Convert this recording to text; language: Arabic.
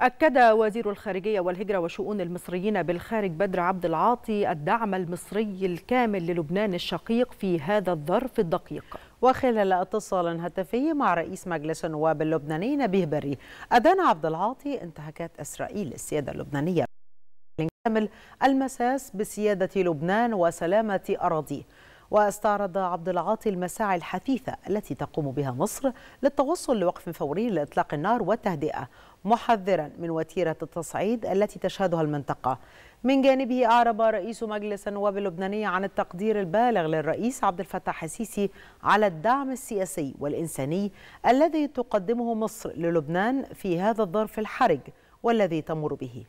أكد وزير الخارجية والهجرة وشؤون المصريين بالخارج بدر عبد العاطي الدعم المصري الكامل للبنان الشقيق في هذا الظرف الدقيق وخلال اتصال هاتفي مع رئيس مجلس النواب اللبناني نبيه بري أدان عبد العاطي انتهاكات إسرائيل السيادة اللبنانية المساس بسيادة لبنان وسلامة أراضيه واستعرض عبد العاطي المساعي الحثيثة التي تقوم بها مصر للتوصل لوقف فوري لإطلاق النار والتهدئة محذرا من وتيرة التصعيد التي تشهدها المنطقة من جانبه أعرب رئيس مجلس النواب اللبناني عن التقدير البالغ للرئيس عبد الفتاح السيسي على الدعم السياسي والإنساني الذي تقدمه مصر للبنان في هذا الظرف الحرج والذي تمر به